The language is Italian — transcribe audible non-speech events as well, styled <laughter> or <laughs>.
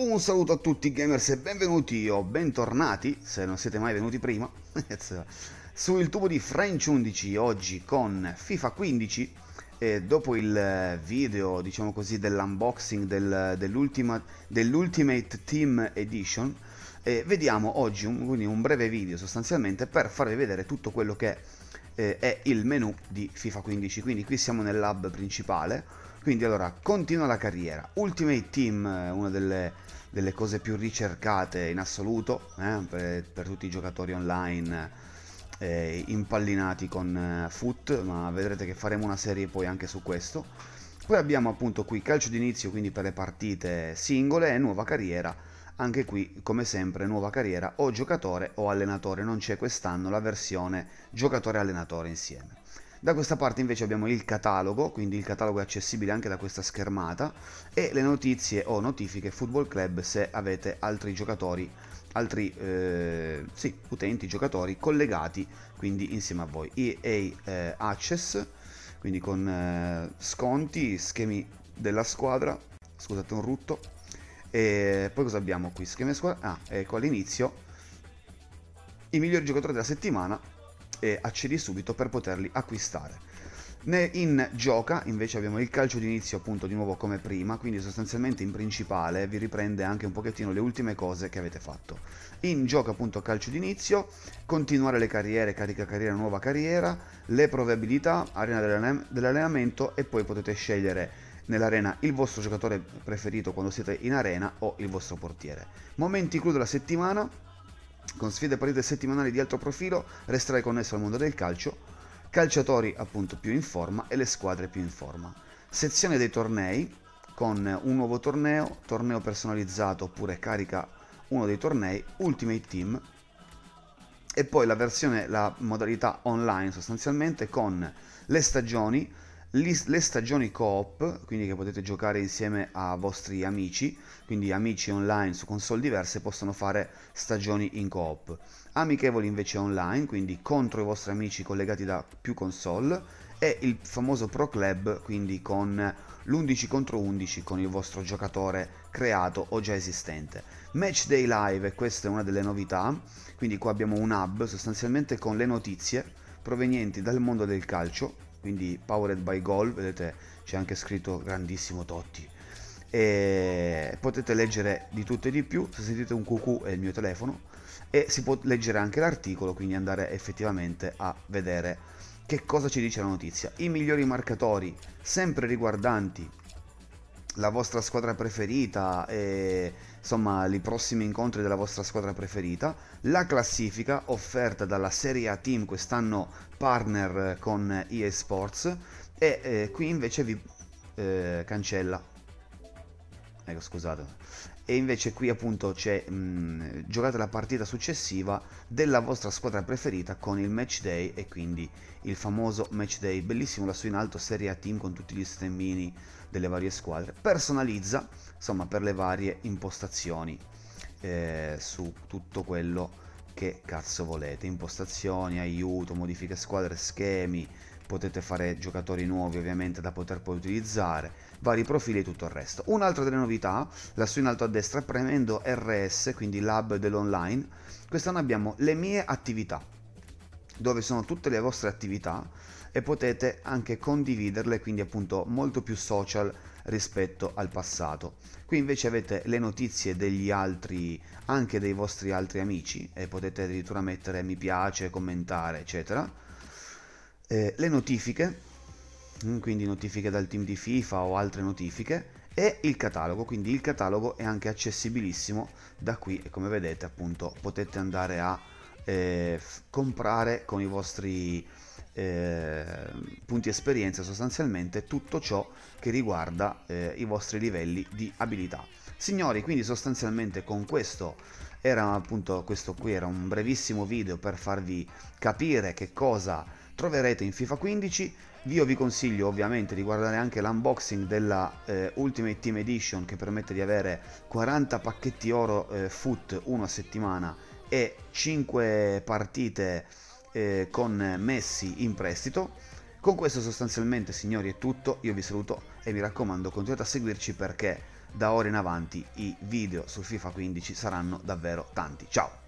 Un saluto a tutti gamers e benvenuti o bentornati, se non siete mai venuti prima, <laughs> sul tubo di French 11 oggi con FIFA 15 e dopo il eh, video, diciamo così, dell'unboxing del, dell'Ultimate Team Edition vediamo oggi un, un breve video sostanzialmente per farvi vedere tutto quello che eh, è il menu di FIFA 15. Quindi qui siamo nell'hub principale. Quindi allora, continua la carriera. Ultimate Team, eh, una delle, delle cose più ricercate in assoluto eh, per, per, tutti i giocatori online eh, impallinati con eh, foot, ma vedrete che faremo una serie poi anche su questo. Poi abbiamo appunto qui calcio d'inizio, quindi per le partite singole e nuova carriera anche qui come sempre nuova carriera o giocatore o allenatore, non c'è quest'anno la versione giocatore-allenatore insieme. Da questa parte invece abbiamo il catalogo, quindi il catalogo è accessibile anche da questa schermata e le notizie o notifiche Football Club se avete altri giocatori, altri eh, sì, utenti, giocatori collegati quindi insieme a voi. EA eh, Access, quindi con eh, sconti, schemi della squadra, scusate un rutto, e poi cosa abbiamo qui? Schema squadra. Ah, ecco all'inizio i migliori giocatori della settimana e accedi subito per poterli acquistare. In gioca invece abbiamo il calcio d'inizio appunto di nuovo come prima, quindi sostanzialmente in principale vi riprende anche un pochettino le ultime cose che avete fatto. In gioca appunto calcio d'inizio, continuare le carriere, carica carriera, nuova carriera, le probabilità, arena dell'allenamento e poi potete scegliere nell'arena il vostro giocatore preferito quando siete in arena o il vostro portiere. Momenti clou della settimana, con sfide e partite settimanali di alto profilo, resterai connesso al mondo del calcio, calciatori appunto più in forma e le squadre più in forma. Sezione dei tornei, con un nuovo torneo, torneo personalizzato oppure carica uno dei tornei, Ultimate Team, e poi la versione, la modalità online sostanzialmente con le stagioni, le stagioni coop, quindi che potete giocare insieme a vostri amici, quindi amici online su console diverse possono fare stagioni in coop. Amichevoli invece online, quindi contro i vostri amici collegati da più console e il famoso Pro Club, quindi con l'11 contro 11 con il vostro giocatore creato o già esistente. Match Day Live, e questa è una delle novità, quindi qua abbiamo un hub sostanzialmente con le notizie provenienti dal mondo del calcio quindi powered by goal vedete c'è anche scritto grandissimo Totti e potete leggere di tutto e di più se sentite un cucù è il mio telefono e si può leggere anche l'articolo quindi andare effettivamente a vedere che cosa ci dice la notizia i migliori marcatori sempre riguardanti la vostra squadra preferita e insomma i prossimi incontri della vostra squadra preferita, la classifica offerta dalla Serie A Team quest'anno partner eh, con EA Sports e eh, qui invece vi eh, cancella. Ecco, scusate e invece qui appunto c'è mh, mm, giocate la partita successiva della vostra squadra preferita con il match day e quindi il famoso match day bellissimo lassù in alto serie A team con tutti gli stemmini delle varie squadre personalizza insomma per le varie impostazioni eh, su tutto quello che cazzo volete impostazioni aiuto modifiche squadre schemi potete fare giocatori nuovi ovviamente da poter poi utilizzare, vari profili e tutto il resto. Un'altra delle novità, lassù in alto a destra, premendo RS, quindi Lab dell'online, quest'anno abbiamo le mie attività, dove sono tutte le vostre attività e potete anche condividerle, quindi appunto molto più social rispetto al passato. Qui invece avete le notizie degli altri, anche dei vostri altri amici e potete addirittura mettere mi piace, commentare, eccetera eh, le notifiche, mm, quindi notifiche dal team di FIFA o altre notifiche, e il catalogo, quindi il catalogo è anche accessibilissimo da qui e come vedete appunto potete andare a eh, comprare con i vostri eh, punti esperienza sostanzialmente tutto ciò che riguarda eh, i vostri livelli di abilità. Signori, quindi sostanzialmente con questo era appunto questo qui era un brevissimo video per farvi capire che cosa troverete in FIFA 15. Io vi consiglio ovviamente di guardare anche l'unboxing della eh, Ultimate Team Edition che permette di avere 40 pacchetti oro eh, foot una settimana e 5 partite eh, con Messi in prestito. Con questo sostanzialmente signori è tutto, io vi saluto e mi raccomando continuate a seguirci perché da ora in avanti i video su FIFA 15 saranno davvero tanti. Ciao!